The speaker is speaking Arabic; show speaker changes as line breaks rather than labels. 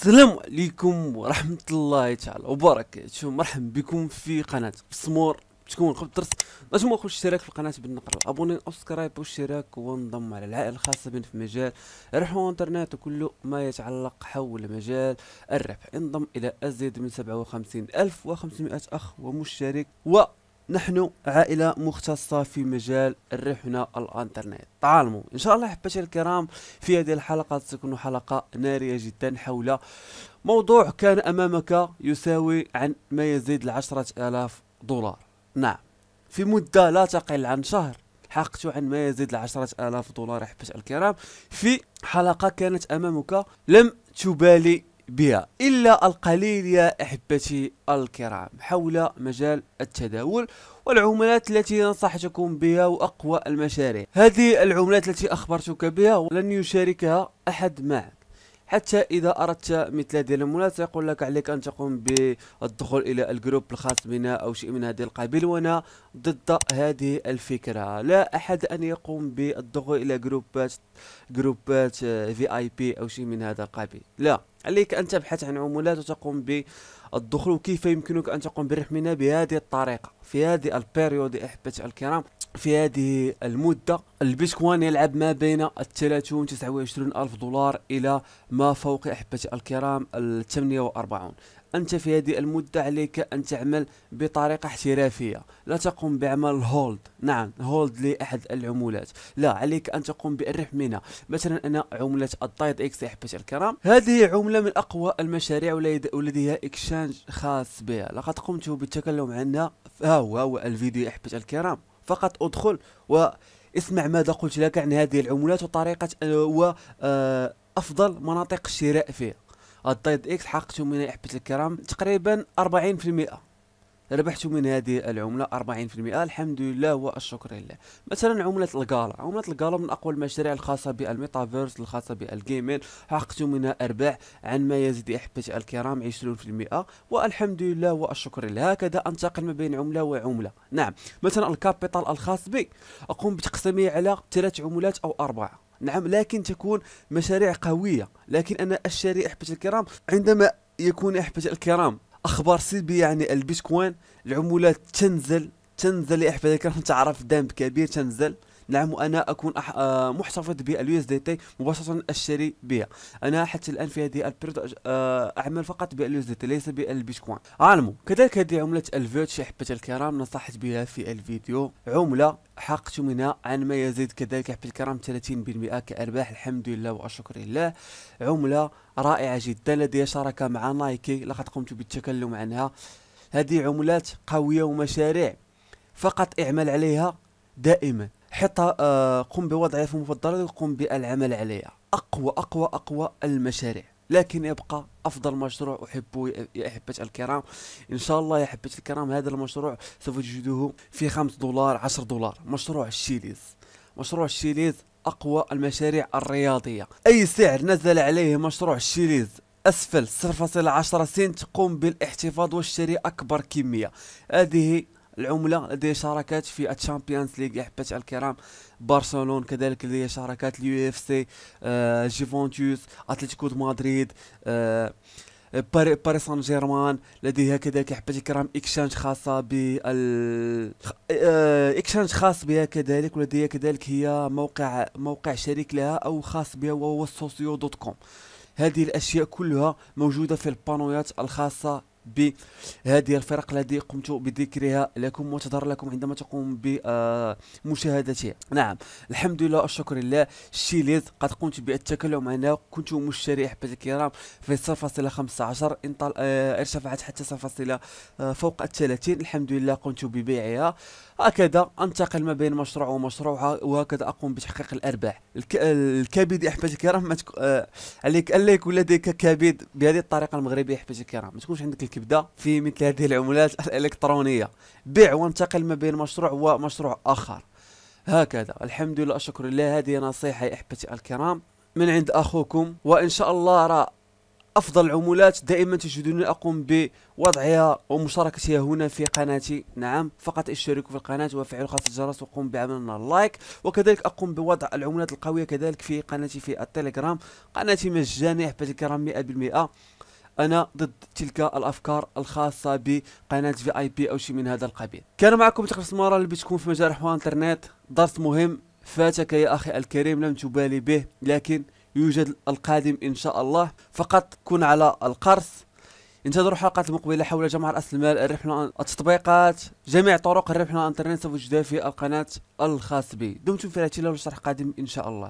السلام عليكم ورحمة الله تعالى وبركاته مرحبا بكم في قناة بسمور تكون قبل الدرس ما تنسوا الاشتراك في القناة بالنقر الابوني والسبسكرايب واشتراك وانضم على العائلة الخاصة بنا في مجال الربح والانترنت وكل ما يتعلق حول مجال الربح انضم الى ازيد من 57 ألف و500 اخ ومشترك و نحن عائله مختصه في مجال الرحله الانترنت تعلموا ان شاء الله احبتي الكرام في هذه الحلقه ستكون حلقه ناريه جدا حول موضوع كان امامك يساوي عن ما يزيد العشرة الاف دولار نعم في مدة لا تقل عن شهر حققت عن ما يزيد العشرة آلاف دولار احبتي الكرام في حلقة كانت أمامك لم تبالي بها إلا القليل يا أحبتي الكرام حول مجال التداول والعملات التي ننصحكم بها وأقوى المشاريع هذه العملات التي أخبرتك بها ولن يشاركها أحد معك حتى اذا اردت مثل هذه الاموالات سيقول لك عليك ان تقوم بالدخول الى الجروب الخاص بنا او شيء من هذه القبيل وانا ضد هذه الفكره لا احد ان يقوم بالدخول الى جروبات جروبات في اي بي او شيء من هذا القبيل لا عليك ان تبحث عن عمولات وتقوم ب الدخول وكيف يمكنك ان تقوم برحمنا بهذه الطريقه في هذه البيريود احبتي الكرام في هذه المدة البيتكوين يلعب ما بين 30 29 ألف دولار إلى ما فوق أحبتي الكرام 48 أنت في هذه المدة عليك أن تعمل بطريقة احترافية لا تقوم بعمل هولد نعم هولد لأحد العمولات لا عليك أن تقوم بالربح منها مثلا أنا عملة الدايت إكس احبتي الكرام هذه عملة من أقوى المشاريع ولديها إكشانج خاص بها لقد قمت بالتكلم عنها ها هو, هو الفيديو احبتي الكرام فقط أدخل واسمع ماذا قلت لك عن هذه العملات وطريقة و آه، أفضل مناطق الشراء فيها الدايد اكس حققت من احبتي الكرام تقريبا 40% ربحت من هذه العمله 40% الحمد لله والشكر لله مثلا عمله القالا عمله القالا من اقوى المشاريع الخاصه بالميتافيرس الخاصه بالجيمين حققت منها ارباح عن ما يزيد احبتي الكرام 20% والحمد لله والشكر لله هكذا انتقل ما بين عمله وعمله نعم مثلا الكابيتال الخاص بي اقوم بتقسيمه على ثلاث عملات او اربعه نعم لكن تكون مشاريع قوية لكن أنا الشارع أحبة الكرام عندما يكون أحبة الكرام أخبار سلبية عن يعني البيتكوين العمولات تنزل تنزل يا أحبة الكرام تعرف ذنب كبير تنزل نعم وانا اكون أح... آه محتفظ باليو اس دي تي مباشره اشتري بها انا حتى الان في هذه البريد آه اعمل فقط باليو اس دي تي ليس بالبيتكوين عالمو كذلك هذه عمله الفيرتش احبتي الكرام نصحت بها في الفيديو عمله حققت منها عن ما يزيد كذلك احبتي الكرام 30% كارباح الحمد لله والشكر لله عمله رائعه جدا لديها شراكه مع نايكي لقد قمت بالتكلم عنها هذه عملات قويه ومشاريع فقط اعمل عليها دائما حطها آه، قم بوضعها في مفضلة وقم بالعمل عليها أقوى أقوى أقوى المشاريع لكن يبقى افضل مشروع احبه يا احبه الكرام ان شاء الله يا احبه الكرام هذا المشروع سوف تجدوه في 5 دولار 10 دولار مشروع الشيليز مشروع الشيليز اقوى المشاريع الرياضيه اي سعر نزل عليه مشروع الشيليز اسفل 0.10 سنت قم بالاحتفاظ واشتري اكبر كميه هذه العمله لديه شراكات في الشامبيونز ليغ يا الكرام برشلون كذلك لديه شراكات اليو اف سي آه، جيفونتوس اتلتيكو مدريد آه، باريس سان جيرمان لديها كذلك حبتي الكرام اكشانج خاصه بال آه، اكشانج خاص بها كذلك ولديها كذلك هي موقع موقع شريك لها او خاص بها وهو السوسيو دوت كوم هذه الاشياء كلها موجوده في البانويات الخاصه بهذه الفرق التي قمت بذكرها لكم وتظهر لكم عندما تقوم بمشاهدتها نعم الحمد لله والشكر لله شيليز قد قمت بالتكلم عنها كنت مشتري احبتي الكرام في 0.15 انطل... آه، ارتفعت حتى 0. آه، فوق ال 30 الحمد لله قمت ببيعها هكذا انتقل ما بين مشروع ومشروع وهكذا اقوم بتحقيق الارباح الك... الكبد احبتي الكرام تك... آه، عليك الا يكون لديك كبد بهذه الطريقه المغربيه احبتي الكرام ما تكونش عندك الكبده في مثل هذه العملات الالكترونيه بيع وانتقل ما بين مشروع ومشروع اخر هكذا الحمد لله شكر لله هذه نصيحه يا احبتي الكرام من عند اخوكم وان شاء الله راه افضل العمولات دائما تجدوني اقوم بوضعها ومشاركتها هنا في قناتي نعم فقط اشتركوا في القناه وفعلوا خاص الجرس وقوم بعمل اللايك وكذلك اقوم بوضع العمولات القويه كذلك في قناتي في التليجرام قناتي مجانيه احبتي الكرام 100% انا ضد تلك الافكار الخاصه بقناه في اي بي او شيء من هذا القبيل كان معكم تقف سمارة اللي بتكون في مجال احوال الانترنت درس مهم فاتك يا اخي الكريم لم تبالي به لكن يوجد القادم ان شاء الله فقط كن على القرص انتظروا الحلقات المقبله حول جمع راس المال الربح التطبيقات جميع طرق الربح الانترنت سوف في القناه الخاص بي دمتم في رعايه الله والشرح قادم ان شاء الله